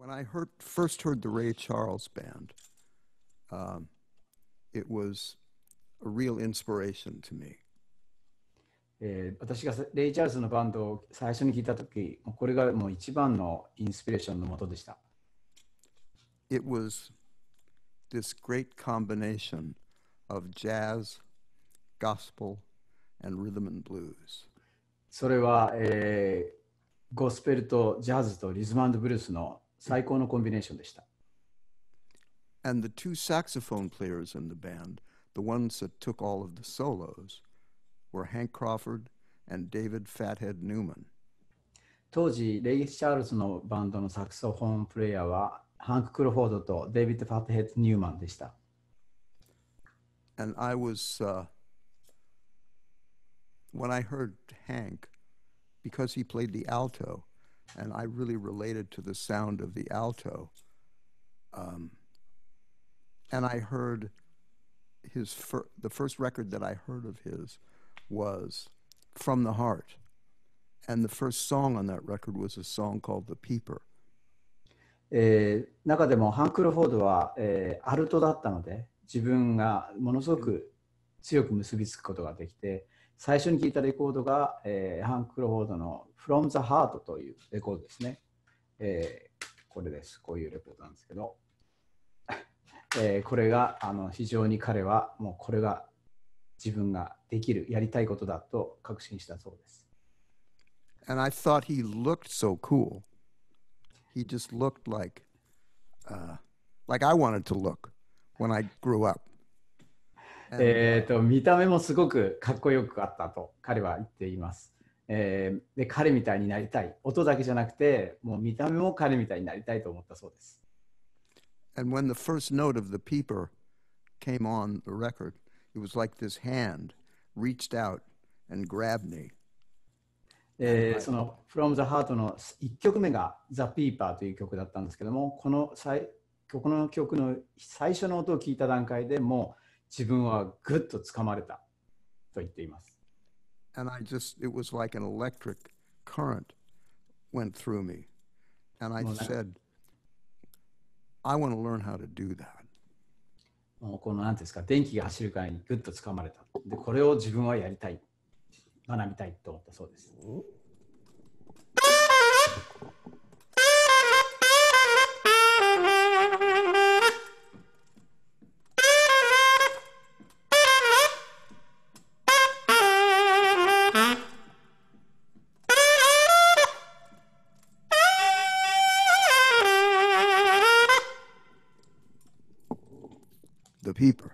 When I heard, first heard the Ray Charles Band, um, it was a real inspiration to me. えー、私がレイ・チャールズのバンドを最初に聞いたとき、これがもう一番のインスピレーションのもとでした。It was this great combination of jazz, gospel, and rhythm and blues. それは、えー、ゴスペルとジャズとリズムブルースの最高のコンビネーションでした。And the two saxophone players in the band, the ones that took all of the solos, were Hank Crawford and David Fathead Newman. 当時、レイ・シャールズのバンドのサクソフォンプレイヤーは、ハンク・クロフォードとデイビッド・ファットヘッド・ニューマンでした。And I was,、uh, when I heard Hank, because he played the alto, and I really related to the sound of the alto. Um, and I heard his fir the first record that I heard of his was From the Heart. And the first song on that record was a song called The Peeper. えー、中でもハンクル・フォードは、えー、アルトだったので自分がものすごく強く結びつくことができて、えー eh, 最初に聞いたレコードが、えー、ハンク・クロフォードの「From the Heart」というレコードですね。えー、これです。こういうレコードなんですけど、えー、これがあの非常に彼はもうこれが自分ができる、やりたいことだと確信したそうです。And I thought he looked so cool. He just looked like,、uh, like I wanted to look when I grew up. えーと、見た目もすごくかっこよくかったと彼は言っています。えー、で彼みたいになりたい音だけじゃなくてもう見た目も彼みたいになりたいと思ったそうです。And when the first note of the peeper came on the record, it was like this hand reached out and grabbed me. えー、その「From the Heart」の1曲目が「The Peeper」という曲だったんですけどもこの最この曲の最初の音を聞いた段階でもう自分はぐっと掴まれたと言っています。And I just, it was like an electric current went through me. And I said, I want to learn how to do that. もうこの何ですか、電気が走るからにぐっと掴まれた。で、これを自分はやりたい、学びたいと思ったそうです。the people.